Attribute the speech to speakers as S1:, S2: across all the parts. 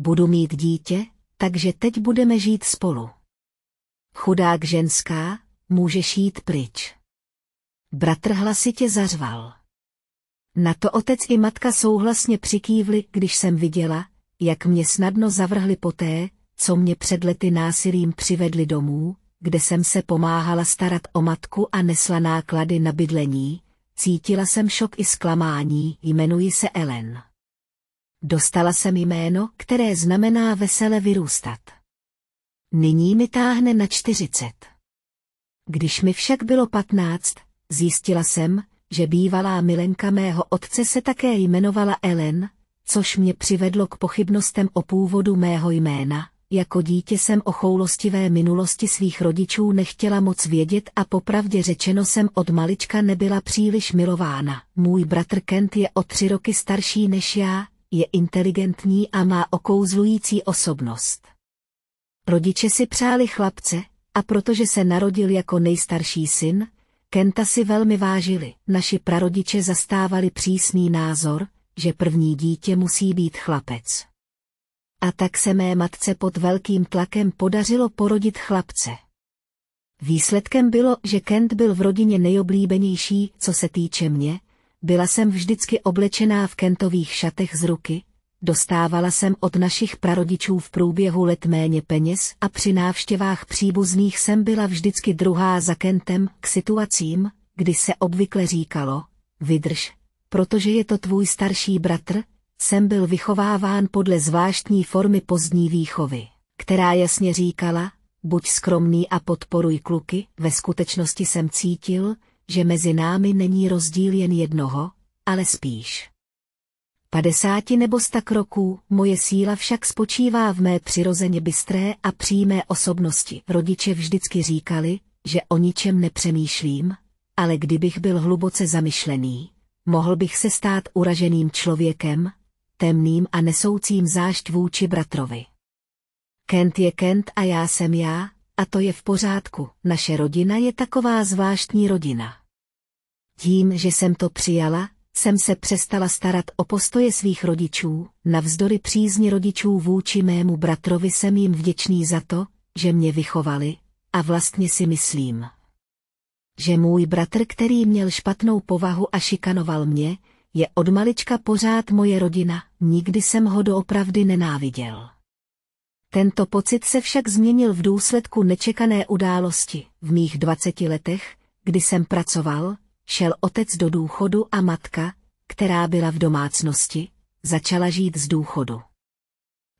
S1: budu mít dítě, takže teď budeme žít spolu. Chudák ženská, můžeš jít pryč. Bratr hlasitě zařval. Na to otec i matka souhlasně přikývli, když jsem viděla, jak mě snadno zavrhli poté, co mě před lety násilím přivedli domů, kde jsem se pomáhala starat o matku a nesla náklady na bydlení, cítila jsem šok i zklamání, jmenuji se Ellen. Dostala jsem jméno, které znamená vesele vyrůstat. Nyní mi táhne na čtyřicet. Když mi však bylo patnáct, zjistila jsem, že bývalá milenka mého otce se také jmenovala Ellen, což mě přivedlo k pochybnostem o původu mého jména. Jako dítě jsem o choulostivé minulosti svých rodičů nechtěla moc vědět a popravdě řečeno jsem od malička nebyla příliš milována. Můj bratr Kent je o tři roky starší než já, je inteligentní a má okouzlující osobnost. Rodiče si přáli chlapce, a protože se narodil jako nejstarší syn, Kenta si velmi vážili. Naši prarodiče zastávali přísný názor, že první dítě musí být chlapec. A tak se mé matce pod velkým tlakem podařilo porodit chlapce. Výsledkem bylo, že Kent byl v rodině nejoblíbenější, co se týče mě, byla jsem vždycky oblečená v kentových šatech z ruky, dostávala jsem od našich prarodičů v průběhu let méně peněz a při návštěvách příbuzných jsem byla vždycky druhá za kentem k situacím, kdy se obvykle říkalo, vydrž, protože je to tvůj starší bratr, jsem byl vychováván podle zvláštní formy pozdní výchovy, která jasně říkala, buď skromný a podporuj kluky, ve skutečnosti jsem cítil, že mezi námi není rozdíl jen jednoho, ale spíš. Padesáti nebo sta kroků, moje síla však spočívá v mé přirozeně bystré a přímé osobnosti. Rodiče vždycky říkali, že o ničem nepřemýšlím, ale kdybych byl hluboce zamyšlený, mohl bych se stát uraženým člověkem, temným a nesoucím zášť vůči bratrovi. Kent je Kent a já jsem já, a to je v pořádku. Naše rodina je taková zvláštní rodina. Tím, že jsem to přijala, jsem se přestala starat o postoje svých rodičů, navzdory přízni rodičů vůči mému bratrovi jsem jim vděčný za to, že mě vychovali, a vlastně si myslím, že můj bratr, který měl špatnou povahu a šikanoval mě, je od malička pořád moje rodina, nikdy jsem ho doopravdy nenáviděl. Tento pocit se však změnil v důsledku nečekané události v mých 20 letech, kdy jsem pracoval, šel otec do důchodu a matka, která byla v domácnosti, začala žít z důchodu.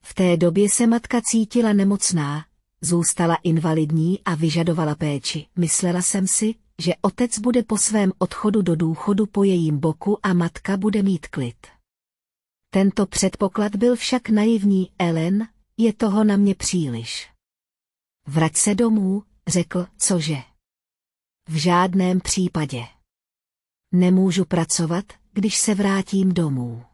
S1: V té době se matka cítila nemocná, zůstala invalidní a vyžadovala péči. Myslela jsem si, že otec bude po svém odchodu do důchodu po jejím boku a matka bude mít klid. Tento předpoklad byl však naivní, Ellen, je toho na mě příliš. Vrať se domů, řekl, cože. V žádném případě. Nemůžu pracovat, když se vrátím domů.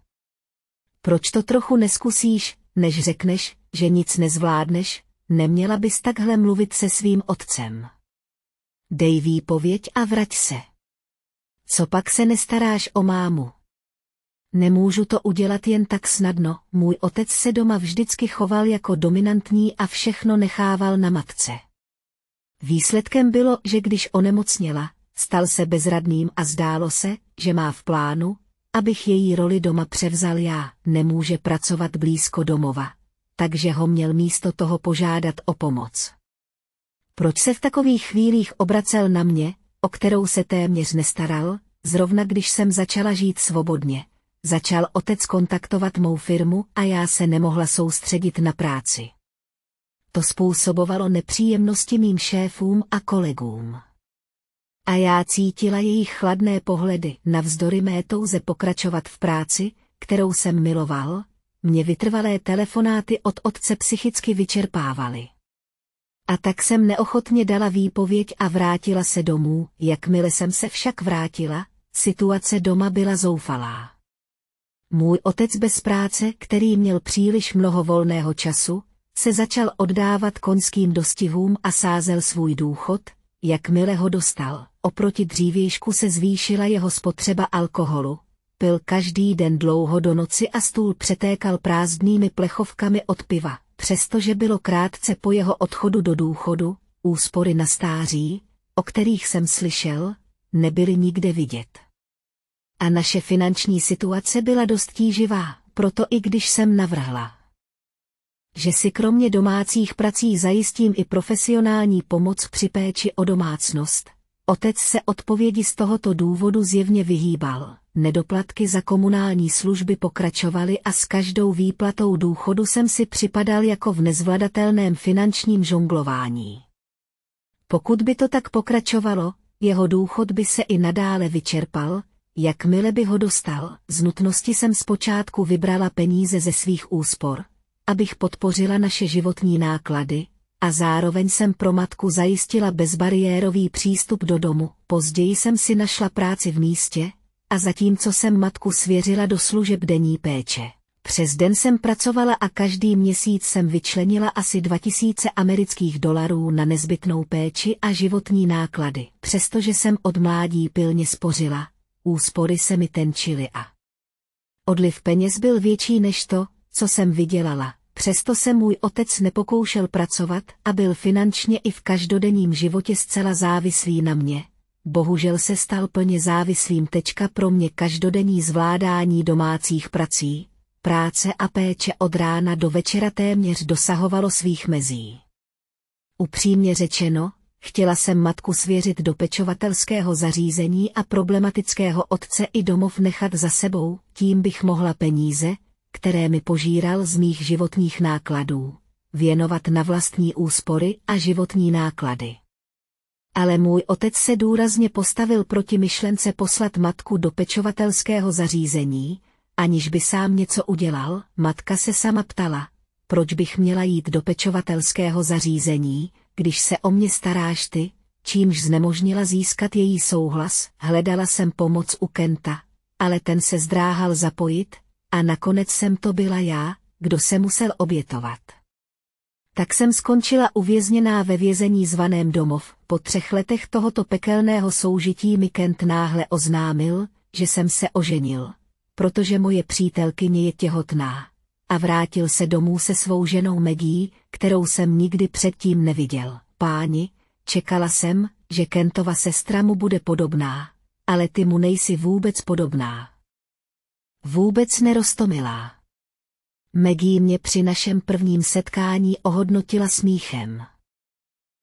S1: Proč to trochu neskusíš, než řekneš, že nic nezvládneš, neměla bys takhle mluvit se svým otcem. Dej výpověď a vrať se. Co pak se nestaráš o mámu? Nemůžu to udělat jen tak snadno, můj otec se doma vždycky choval jako dominantní a všechno nechával na matce. Výsledkem bylo, že když onemocněla, Stal se bezradným a zdálo se, že má v plánu, abych její roli doma převzal já, nemůže pracovat blízko domova. Takže ho měl místo toho požádat o pomoc. Proč se v takových chvílích obracel na mě, o kterou se téměř nestaral, zrovna když jsem začala žít svobodně? Začal otec kontaktovat mou firmu a já se nemohla soustředit na práci. To způsobovalo nepříjemnosti mým šéfům a kolegům. A já cítila jejich chladné pohledy, navzdory mé touze pokračovat v práci, kterou jsem miloval, mě vytrvalé telefonáty od otce psychicky vyčerpávaly. A tak jsem neochotně dala výpověď a vrátila se domů, jakmile jsem se však vrátila, situace doma byla zoufalá. Můj otec bez práce, který měl příliš mnoho volného času, se začal oddávat konským dostihům a sázel svůj důchod, jakmile ho dostal. Oproti dřívějšku se zvýšila jeho spotřeba alkoholu. Pil každý den dlouho do noci a stůl přetékal prázdnými plechovkami od piva. Přestože bylo krátce po jeho odchodu do důchodu, úspory na stáří, o kterých jsem slyšel, nebyly nikde vidět. A naše finanční situace byla dost tíživá, proto i když jsem navrhla, že si kromě domácích prací zajistím i profesionální pomoc při péči o domácnost. Otec se odpovědi z tohoto důvodu zjevně vyhýbal. Nedoplatky za komunální služby pokračovaly a s každou výplatou důchodu jsem si připadal jako v nezvladatelném finančním žonglování. Pokud by to tak pokračovalo, jeho důchod by se i nadále vyčerpal, jakmile by ho dostal. Z nutnosti jsem zpočátku vybrala peníze ze svých úspor, abych podpořila naše životní náklady, a zároveň jsem pro matku zajistila bezbariérový přístup do domu. Později jsem si našla práci v místě, a zatímco jsem matku svěřila do služeb denní péče. Přes den jsem pracovala a každý měsíc jsem vyčlenila asi 2000 amerických dolarů na nezbytnou péči a životní náklady. Přestože jsem od mládí pilně spořila, úspory se mi tenčily a odliv peněz byl větší než to, co jsem vydělala. Přesto se můj otec nepokoušel pracovat a byl finančně i v každodenním životě zcela závislý na mě. Bohužel se stal plně závislým tečka pro mě každodenní zvládání domácích prací. Práce a péče od rána do večera téměř dosahovalo svých mezí. Upřímně řečeno, chtěla jsem matku svěřit do pečovatelského zařízení a problematického otce i domov nechat za sebou, tím bych mohla peníze, které mi požíral z mých životních nákladů, věnovat na vlastní úspory a životní náklady. Ale můj otec se důrazně postavil proti myšlence poslat matku do pečovatelského zařízení, aniž by sám něco udělal, matka se sama ptala, proč bych měla jít do pečovatelského zařízení, když se o mě staráš ty, čímž znemožnila získat její souhlas, hledala jsem pomoc u Kenta, ale ten se zdráhal zapojit, a nakonec jsem to byla já, kdo se musel obětovat. Tak jsem skončila uvězněná ve vězení zvaném domov. Po třech letech tohoto pekelného soužití mi Kent náhle oznámil, že jsem se oženil, protože moje přítelkyně je těhotná. A vrátil se domů se svou ženou Megí, kterou jsem nikdy předtím neviděl. Páni, čekala jsem, že Kentova sestra mu bude podobná, ale ty mu nejsi vůbec podobná. Vůbec nerostomilá. Maggie mě při našem prvním setkání ohodnotila smíchem.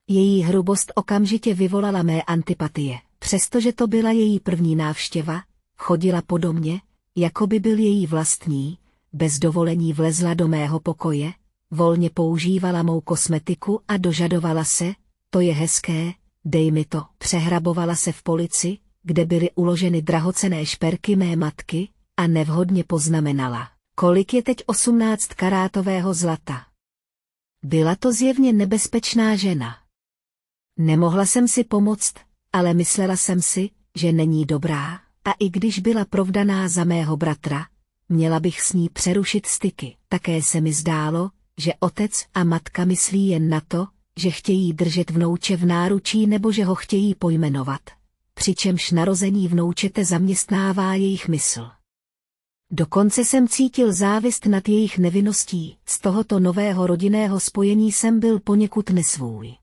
S1: Její hrubost okamžitě vyvolala mé antipatie, přestože to byla její první návštěva, chodila po domě, jako by byl její vlastní, bez dovolení vlezla do mého pokoje, volně používala mou kosmetiku a dožadovala se, to je hezké, dej mi to. Přehrabovala se v polici, kde byly uloženy drahocené šperky mé matky, a nevhodně poznamenala, kolik je teď osmnáct karátového zlata. Byla to zjevně nebezpečná žena. Nemohla jsem si pomoct, ale myslela jsem si, že není dobrá, a i když byla provdaná za mého bratra, měla bych s ní přerušit styky. Také se mi zdálo, že otec a matka myslí jen na to, že chtějí držet vnouče v náručí nebo že ho chtějí pojmenovat, přičemž narození vnoučete zaměstnává jejich mysl. Dokonce jsem cítil závist nad jejich nevinností, z tohoto nového rodinného spojení jsem byl poněkud nesvůj.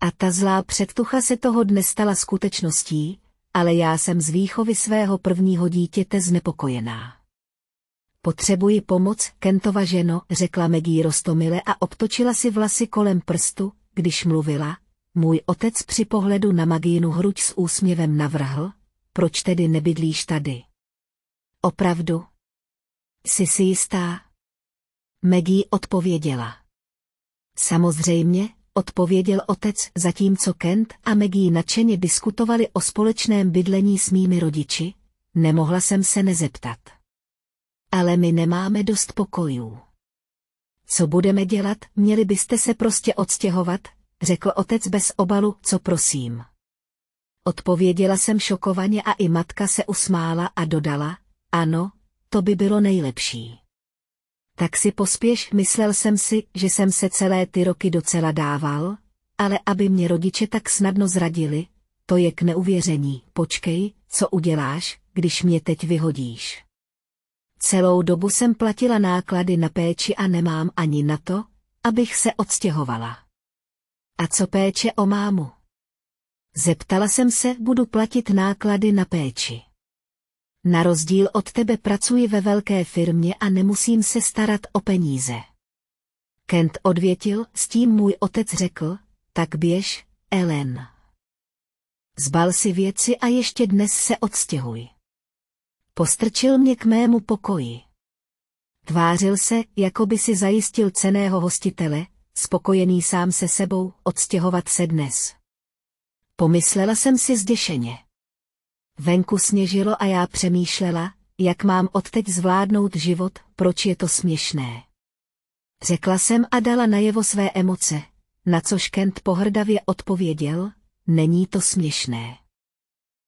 S1: A ta zlá předtucha se toho dne stala skutečností, ale já jsem z výchovy svého prvního dítěte znepokojená. Potřebuji pomoc, Kentova ženo, řekla Megí Rostomile a obtočila si vlasy kolem prstu, když mluvila, můj otec při pohledu na Magínu hruď s úsměvem navrhl, proč tedy nebydlíš tady? Opravdu? Jsi si jistá? Maggie odpověděla. Samozřejmě, odpověděl otec, zatímco Kent a Maggie nadšeně diskutovali o společném bydlení s mými rodiči, nemohla jsem se nezeptat. Ale my nemáme dost pokojů. Co budeme dělat, měli byste se prostě odstěhovat, řekl otec bez obalu, co prosím. Odpověděla jsem šokovaně a i matka se usmála a dodala, ano, to by bylo nejlepší. Tak si pospěš, myslel jsem si, že jsem se celé ty roky docela dával, ale aby mě rodiče tak snadno zradili, to je k neuvěření, počkej, co uděláš, když mě teď vyhodíš. Celou dobu jsem platila náklady na péči a nemám ani na to, abych se odstěhovala. A co péče o mámu? Zeptala jsem se, budu platit náklady na péči. Na rozdíl od tebe pracuji ve velké firmě a nemusím se starat o peníze. Kent odvětil, s tím můj otec řekl, tak běž, Ellen. Zbal si věci a ještě dnes se odstěhuj. Postrčil mě k mému pokoji. Tvářil se, jako by si zajistil ceného hostitele, spokojený sám se sebou, odstěhovat se dnes. Pomyslela jsem si zděšeně. Venku sněžilo a já přemýšlela, jak mám odteď zvládnout život, proč je to směšné. Řekla jsem a dala najevo své emoce, na což Kent pohrdavě odpověděl, není to směšné.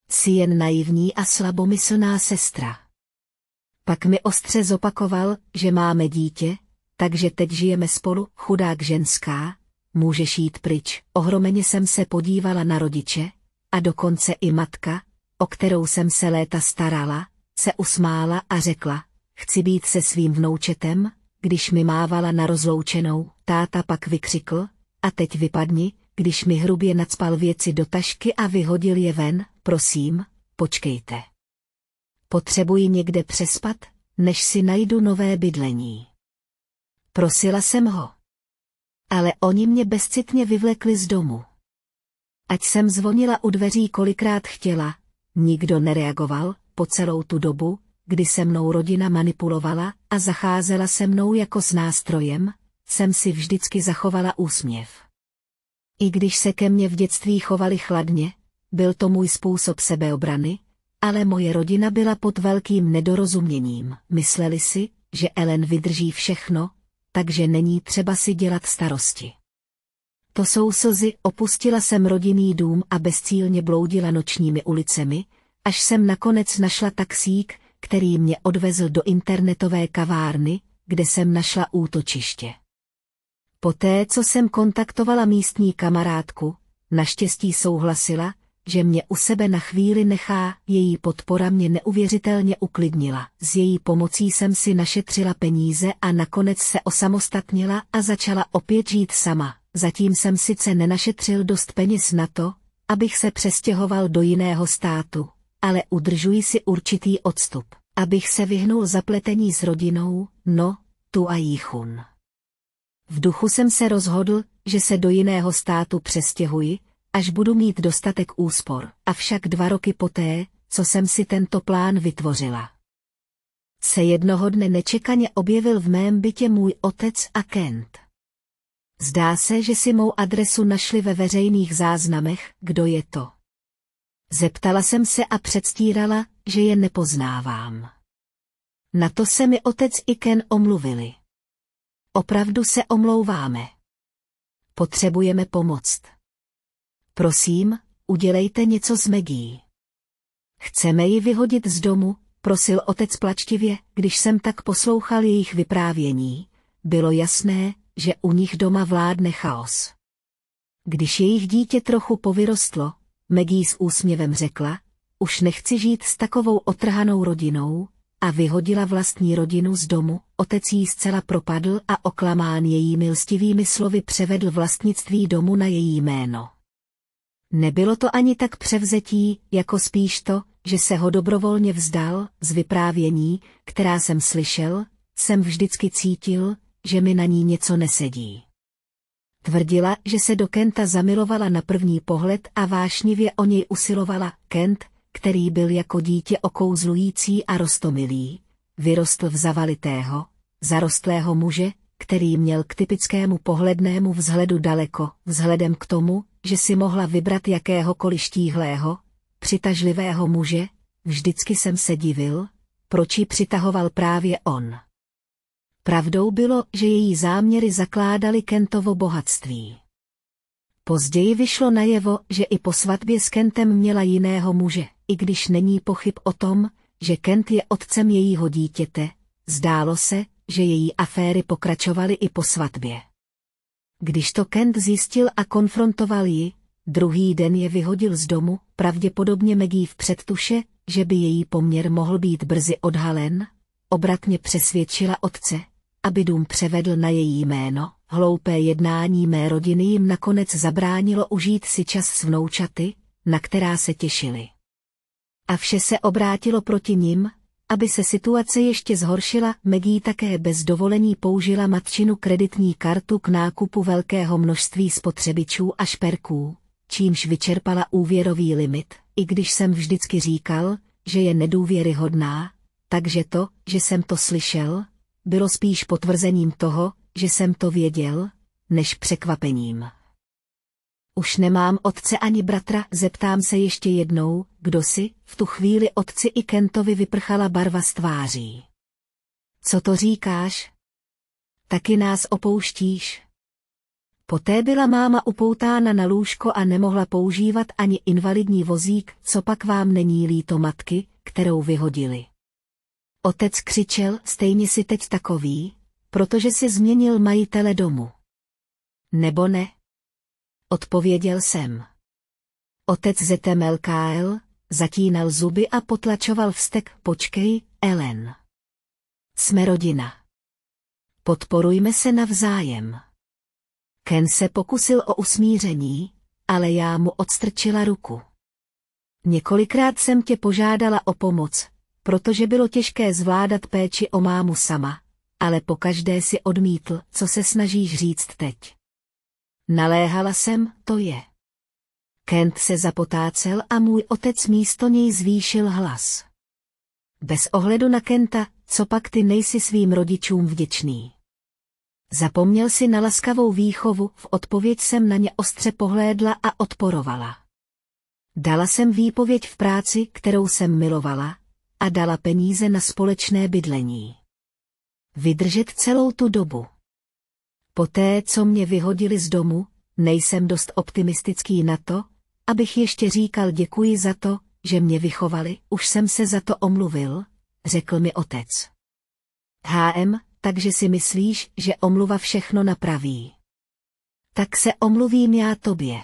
S1: Jsi jen naivní a slabomyslná sestra. Pak mi ostře zopakoval, že máme dítě, takže teď žijeme spolu, chudák ženská, můžeš jít pryč. Ohromeně jsem se podívala na rodiče, a dokonce i matka, o kterou jsem se léta starala, se usmála a řekla, chci být se svým vnoučetem, když mi mávala na rozloučenou, táta pak vykřikl, a teď vypadni, když mi hrubě nadspal věci do tašky a vyhodil je ven, prosím, počkejte. Potřebuji někde přespat, než si najdu nové bydlení. Prosila jsem ho. Ale oni mě bezcitně vyvlekli z domu. Ať jsem zvonila u dveří kolikrát chtěla, Nikdo nereagoval, po celou tu dobu, kdy se mnou rodina manipulovala a zacházela se mnou jako s nástrojem, jsem si vždycky zachovala úsměv. I když se ke mně v dětství chovali chladně, byl to můj způsob sebeobrany, ale moje rodina byla pod velkým nedorozuměním. Mysleli si, že Ellen vydrží všechno, takže není třeba si dělat starosti. To jsou slzy, opustila jsem rodinný dům a bezcílně bloudila nočními ulicemi, až jsem nakonec našla taxík, který mě odvezl do internetové kavárny, kde jsem našla útočiště. Poté, co jsem kontaktovala místní kamarádku, naštěstí souhlasila, že mě u sebe na chvíli nechá, její podpora mě neuvěřitelně uklidnila. S její pomocí jsem si našetřila peníze a nakonec se osamostatnila a začala opět žít sama. Zatím jsem sice nenašetřil dost peněz na to, abych se přestěhoval do jiného státu, ale udržuji si určitý odstup, abych se vyhnul zapletení s rodinou, no, tu a jichun. V duchu jsem se rozhodl, že se do jiného státu přestěhuji, až budu mít dostatek úspor, avšak dva roky poté, co jsem si tento plán vytvořila. Se jednoho dne nečekaně objevil v mém bytě můj otec a Kent. Zdá se, že si mou adresu našli ve veřejných záznamech, kdo je to. Zeptala jsem se a předstírala, že je nepoznávám. Na to se mi otec i Ken omluvili. Opravdu se omlouváme. Potřebujeme pomoct. Prosím, udělejte něco s Megí. Chceme ji vyhodit z domu, prosil otec plačtivě, když jsem tak poslouchal jejich vyprávění. Bylo jasné, že u nich doma vládne chaos. Když jejich dítě trochu povyrostlo, Maggie s úsměvem řekla, už nechci žít s takovou otrhanou rodinou, a vyhodila vlastní rodinu z domu, otec jí zcela propadl a oklamán její milstivými slovy převedl vlastnictví domu na její jméno. Nebylo to ani tak převzetí, jako spíš to, že se ho dobrovolně vzdal, z vyprávění, která jsem slyšel, jsem vždycky cítil, že mi na ní něco nesedí. Tvrdila, že se do Kenta zamilovala na první pohled a vášnivě o něj usilovala Kent, který byl jako dítě okouzlující a rostomilý, vyrostl v zavalitého, zarostlého muže, který měl k typickému pohlednému vzhledu daleko, vzhledem k tomu, že si mohla vybrat jakéhokoliv štíhlého, přitažlivého muže, vždycky jsem se divil, proč ji přitahoval právě on. Pravdou bylo, že její záměry zakládaly Kentovo bohatství. Později vyšlo najevo, že i po svatbě s Kentem měla jiného muže, i když není pochyb o tom, že Kent je otcem jejího dítěte, zdálo se, že její aféry pokračovaly i po svatbě. Když to Kent zjistil a konfrontoval ji, druhý den je vyhodil z domu, pravděpodobně Megí v předtuše, že by její poměr mohl být brzy odhalen, obratně přesvědčila otce, aby dům převedl na její jméno, hloupé jednání mé rodiny jim nakonec zabránilo užít si čas s vnoučaty, na která se těšili. A vše se obrátilo proti nim, aby se situace ještě zhoršila, Megí také bez dovolení použila matčinu kreditní kartu k nákupu velkého množství spotřebičů a šperků, čímž vyčerpala úvěrový limit, i když jsem vždycky říkal, že je nedůvěryhodná, takže to, že jsem to slyšel, bylo spíš potvrzením toho, že jsem to věděl, než překvapením. Už nemám otce ani bratra, zeptám se ještě jednou, kdo si, v tu chvíli otci i Kentovi vyprchala barva z tváří. Co to říkáš? Taky nás opouštíš? Poté byla máma upoutána na lůžko a nemohla používat ani invalidní vozík, co pak vám není líto matky, kterou vyhodili. Otec křičel, stejně si teď takový, protože si změnil majitele domu. Nebo ne? Odpověděl jsem. Otec Kyle zatínal zuby a potlačoval vztek Počkej, Ellen. Jsme rodina. Podporujme se navzájem. Ken se pokusil o usmíření, ale já mu odstrčila ruku. Několikrát jsem tě požádala o pomoc, protože bylo těžké zvládat péči o mámu sama, ale pokaždé si odmítl, co se snažíš říct teď. Naléhala jsem, to je. Kent se zapotácel a můj otec místo něj zvýšil hlas. Bez ohledu na Kenta, co pak ty nejsi svým rodičům vděčný. Zapomněl si na laskavou výchovu, v odpověď jsem na ně ostře pohlédla a odporovala. Dala jsem výpověď v práci, kterou jsem milovala, a dala peníze na společné bydlení. Vydržet celou tu dobu. Poté, co mě vyhodili z domu, nejsem dost optimistický na to, abych ještě říkal děkuji za to, že mě vychovali, už jsem se za to omluvil, řekl mi otec. HM, takže si myslíš, že omluva všechno napraví. Tak se omluvím já tobě.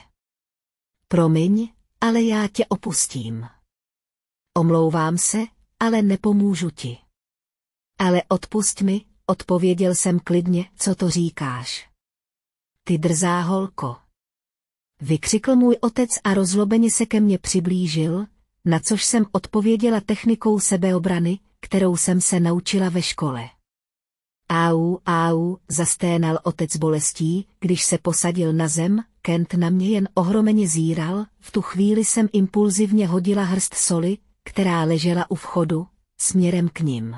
S1: Promiň, ale já tě opustím. Omlouvám se, ale nepomůžu ti. Ale odpust mi, odpověděl jsem klidně, co to říkáš. Ty drzá holko. Vykřikl můj otec a rozlobeně se ke mně přiblížil, na což jsem odpověděla technikou sebeobrany, kterou jsem se naučila ve škole. Au, au, zasténal otec bolestí, když se posadil na zem, Kent na mě jen ohromeně zíral, v tu chvíli jsem impulzivně hodila hrst soli, která ležela u vchodu, směrem k ním.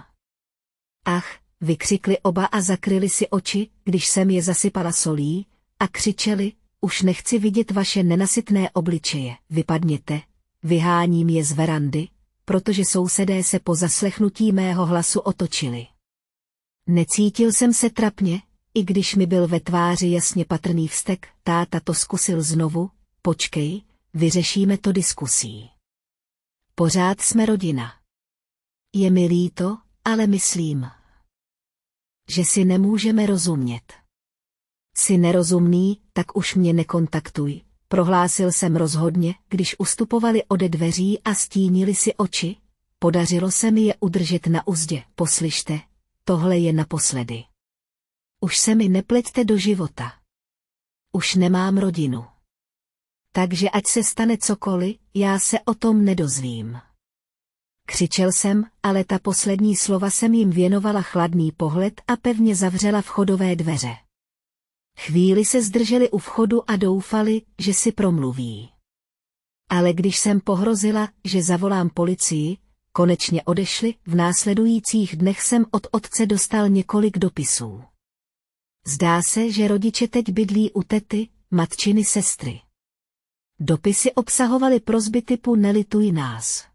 S1: Ach, vykřikli oba a zakryli si oči, když jsem je zasypala solí, a křičeli, už nechci vidět vaše nenasytné obličeje, vypadněte, vyháním je z verandy, protože sousedé se po zaslechnutí mého hlasu otočili. Necítil jsem se trapně, i když mi byl ve tváři jasně patrný vztek, táta to zkusil znovu, počkej, vyřešíme to diskusí. Pořád jsme rodina. Je mi líto, ale myslím, že si nemůžeme rozumět. Jsi nerozumný, tak už mě nekontaktuj. Prohlásil jsem rozhodně, když ustupovali ode dveří a stínili si oči. Podařilo se mi je udržet na uzdě. Poslyšte, tohle je naposledy. Už se mi nepleťte do života. Už nemám rodinu takže ať se stane cokoliv, já se o tom nedozvím. Křičel jsem, ale ta poslední slova jsem jim věnovala chladný pohled a pevně zavřela vchodové dveře. Chvíli se zdrželi u vchodu a doufali, že si promluví. Ale když jsem pohrozila, že zavolám policii, konečně odešli, v následujících dnech jsem od otce dostal několik dopisů. Zdá se, že rodiče teď bydlí u tety, matčiny sestry. Dopisy obsahovaly prozby typu nelituj nás.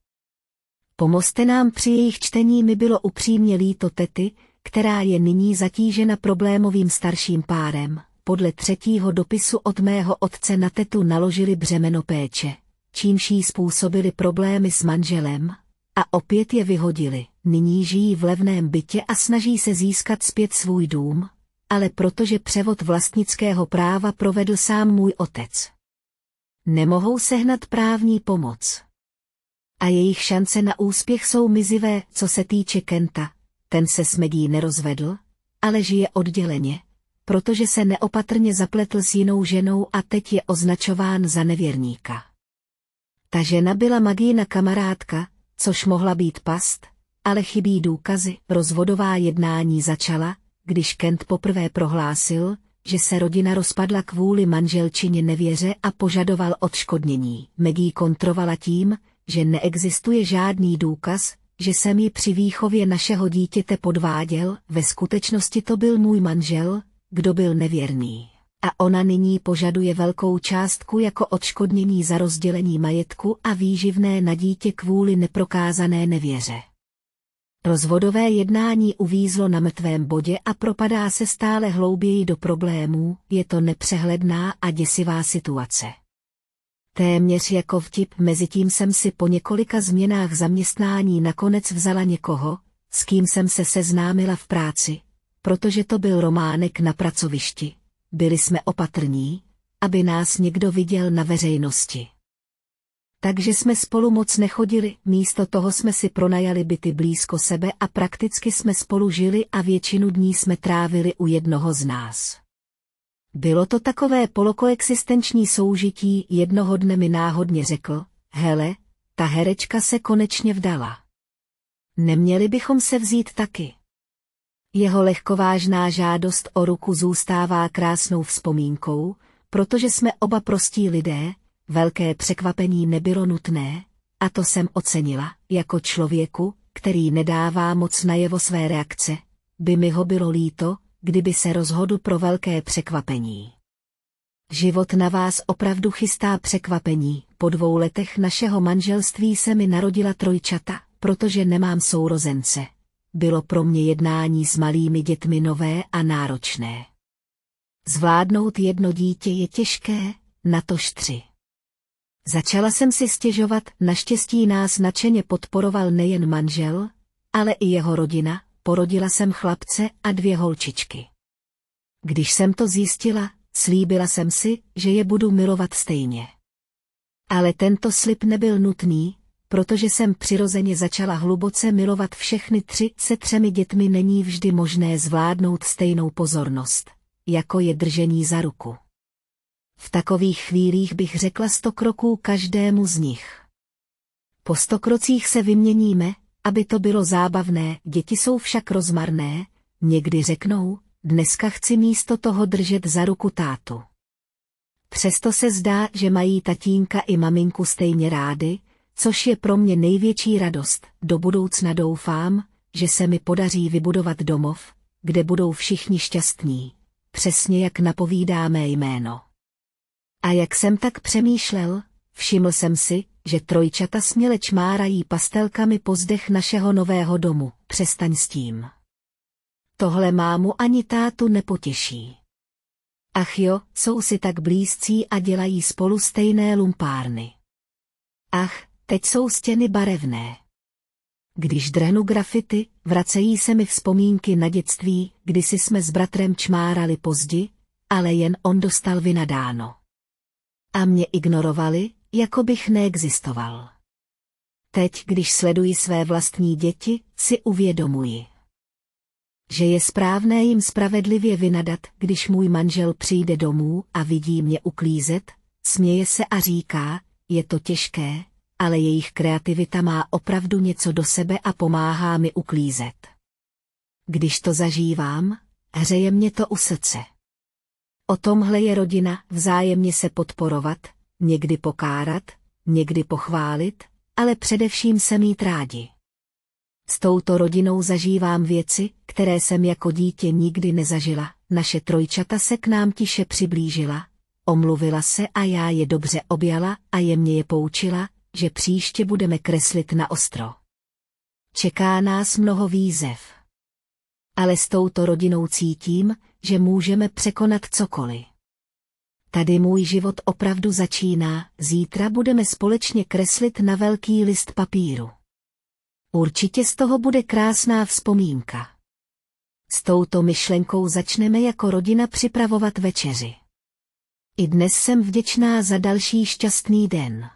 S1: Pomozte nám při jejich čtení mi bylo upřímně líto tety, která je nyní zatížena problémovým starším párem. Podle třetího dopisu od mého otce na tetu naložili břemeno péče, čímž jí způsobili problémy s manželem a opět je vyhodili. Nyní žijí v levném bytě a snaží se získat zpět svůj dům, ale protože převod vlastnického práva provedl sám můj otec, nemohou sehnat právní pomoc. A jejich šance na úspěch jsou mizivé, co se týče Kenta, ten se s Medí nerozvedl, ale žije odděleně, protože se neopatrně zapletl s jinou ženou a teď je označován za nevěrníka. Ta žena byla magína kamarádka, což mohla být past, ale chybí důkazy, rozvodová jednání začala, když Kent poprvé prohlásil, že se rodina rozpadla kvůli manželčině nevěře a požadoval odškodnění. Megí kontrovala tím, že neexistuje žádný důkaz, že jsem ji při výchově našeho dítěte podváděl, ve skutečnosti to byl můj manžel, kdo byl nevěrný. A ona nyní požaduje velkou částku jako odškodnění za rozdělení majetku a výživné na dítě kvůli neprokázané nevěře. Rozvodové jednání uvízlo na mrtvém bodě a propadá se stále hlouběji do problémů, je to nepřehledná a děsivá situace. Téměř jako vtip tím jsem si po několika změnách zaměstnání nakonec vzala někoho, s kým jsem se seznámila v práci, protože to byl románek na pracovišti. Byli jsme opatrní, aby nás někdo viděl na veřejnosti takže jsme spolu moc nechodili, místo toho jsme si pronajali byty blízko sebe a prakticky jsme spolu žili a většinu dní jsme trávili u jednoho z nás. Bylo to takové polokoexistenční soužití, jednoho dne mi náhodně řekl, hele, ta herečka se konečně vdala. Neměli bychom se vzít taky. Jeho lehkovážná žádost o ruku zůstává krásnou vzpomínkou, protože jsme oba prostí lidé, Velké překvapení nebylo nutné, a to jsem ocenila, jako člověku, který nedává moc najevo své reakce, by mi ho bylo líto, kdyby se rozhodl pro velké překvapení. Život na vás opravdu chystá překvapení. Po dvou letech našeho manželství se mi narodila trojčata, protože nemám sourozence. Bylo pro mě jednání s malými dětmi nové a náročné. Zvládnout jedno dítě je těžké, natož tři. Začala jsem si stěžovat, naštěstí nás nadšeně podporoval nejen manžel, ale i jeho rodina, porodila jsem chlapce a dvě holčičky. Když jsem to zjistila, slíbila jsem si, že je budu milovat stejně. Ale tento slib nebyl nutný, protože jsem přirozeně začala hluboce milovat všechny tři, se třemi dětmi není vždy možné zvládnout stejnou pozornost, jako je držení za ruku. V takových chvílích bych řekla sto kroků každému z nich. Po sto krocích se vyměníme, aby to bylo zábavné, děti jsou však rozmarné, někdy řeknou, dneska chci místo toho držet za ruku tátu. Přesto se zdá, že mají tatínka i maminku stejně rády, což je pro mě největší radost. Do budoucna doufám, že se mi podaří vybudovat domov, kde budou všichni šťastní, přesně jak napovídáme jméno. A jak jsem tak přemýšlel, všiml jsem si, že trojčata směle čmárají pastelkami zdech našeho nového domu. Přestaň s tím. Tohle mámu ani tátu nepotěší. Ach jo, jsou si tak blízcí a dělají spolu stejné lumpárny. Ach, teď jsou stěny barevné. Když drenu grafity, vracejí se mi vzpomínky na dětství, kdy si jsme s bratrem čmárali pozdi, ale jen on dostal vynadáno a mě ignorovali, jako bych neexistoval. Teď, když sleduji své vlastní děti, si uvědomuji, že je správné jim spravedlivě vynadat, když můj manžel přijde domů a vidí mě uklízet, směje se a říká, je to těžké, ale jejich kreativita má opravdu něco do sebe a pomáhá mi uklízet. Když to zažívám, hřeje mě to u srdce. O tomhle je rodina, vzájemně se podporovat, někdy pokárat, někdy pochválit, ale především se mít rádi. S touto rodinou zažívám věci, které jsem jako dítě nikdy nezažila. Naše trojčata se k nám tiše přiblížila, omluvila se a já je dobře objala a jemně je poučila, že příště budeme kreslit na ostro. Čeká nás mnoho výzev ale s touto rodinou cítím, že můžeme překonat cokoliv. Tady můj život opravdu začíná, zítra budeme společně kreslit na velký list papíru. Určitě z toho bude krásná vzpomínka. S touto myšlenkou začneme jako rodina připravovat večeři. I dnes jsem vděčná za další šťastný den.